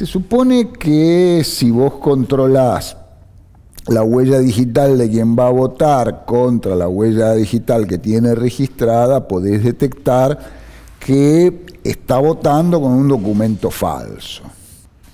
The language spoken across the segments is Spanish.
Se supone que si vos controlás la huella digital de quien va a votar contra la huella digital que tiene registrada, podés detectar que está votando con un documento falso.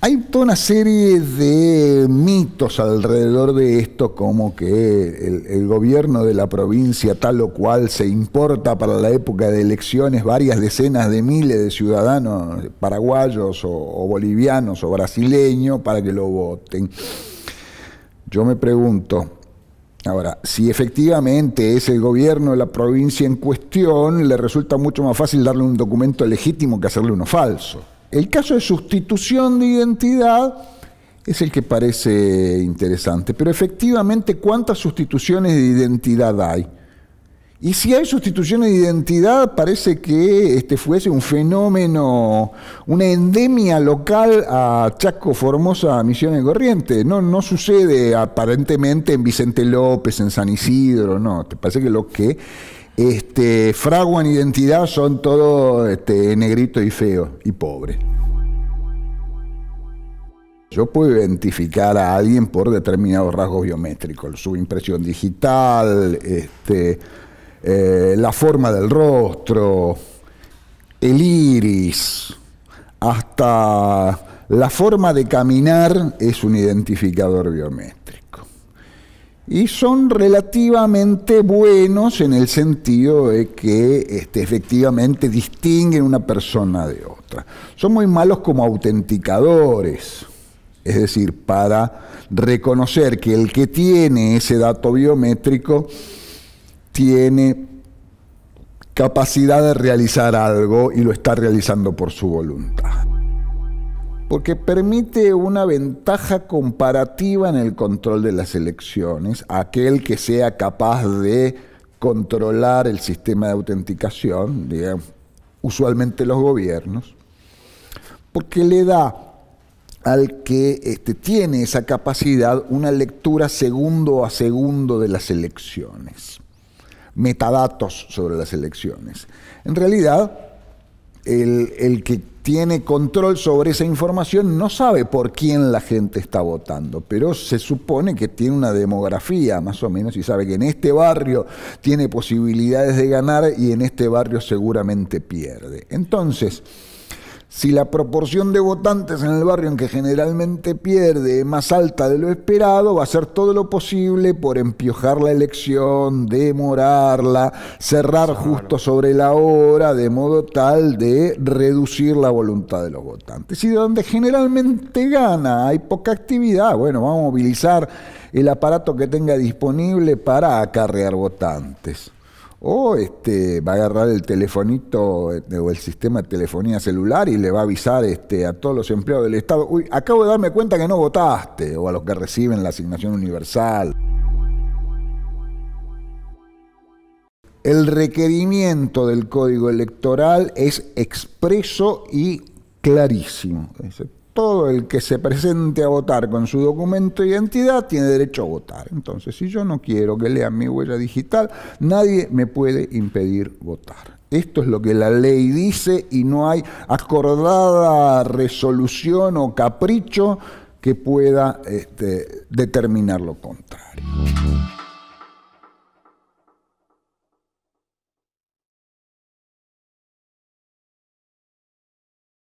Hay toda una serie de mitos alrededor de esto, como que el, gobierno de la provincia tal o cual se importa para la época de elecciones varias decenas de miles de ciudadanos paraguayos o bolivianos o brasileños para que lo voten. Yo me pregunto, Ahora, si efectivamente es el gobierno de la provincia en cuestión, le resulta mucho más fácil darle un documento legítimo que hacerle uno falso. El caso de sustitución de identidad es el que parece interesante, pero efectivamente, ¿cuántas sustituciones de identidad hay? Y si hay sustituciones de identidad, parece que este fuese un fenómeno, una endemia local a Chaco, Formosa, Misiones Corrientes. No, no sucede aparentemente en Vicente López, en San Isidro, no. Te parece que lo que este, en identidad son todos este, negritos y feo y pobre. Yo puedo identificar a alguien por determinados rasgos biométricos, su impresión digital, este, eh, la forma del rostro, el iris, hasta la forma de caminar es un identificador biométrico y son relativamente buenos en el sentido de que este, efectivamente distinguen una persona de otra. Son muy malos como autenticadores, es decir, para reconocer que el que tiene ese dato biométrico tiene capacidad de realizar algo y lo está realizando por su voluntad porque permite una ventaja comparativa en el control de las elecciones, aquel que sea capaz de controlar el sistema de autenticación, digamos, usualmente los gobiernos, porque le da al que este, tiene esa capacidad una lectura segundo a segundo de las elecciones, metadatos sobre las elecciones. En realidad, el, que tiene control sobre esa información no sabe por quién la gente está votando, pero se supone que tiene una demografía más o menos y sabe que en este barrio tiene posibilidades de ganar y en este barrio seguramente pierde. Entonces, si la proporción de votantes en el barrio en que generalmente pierde es más alta de lo esperado, va a hacer todo lo posible por empiojar la elección, demorarla, cerrar justo sobre la hora, de modo tal de reducir la voluntad de los votantes. Y donde generalmente gana, hay poca actividad, bueno, va a movilizar el aparato que tenga disponible para acarrear votantes o este, va a agarrar el telefonito eh, o el sistema de telefonía celular y le va a avisar este, a todos los empleados del Estado, uy, acabo de darme cuenta que no votaste, o a los que reciben la asignación universal. El requerimiento del código electoral es expreso y clarísimo todo el que se presente a votar con su documento de identidad tiene derecho a votar. Entonces, si yo no quiero que lean mi huella digital, nadie me puede impedir votar. Esto es lo que la ley dice y no hay acordada resolución o capricho que pueda este, determinar lo contrario.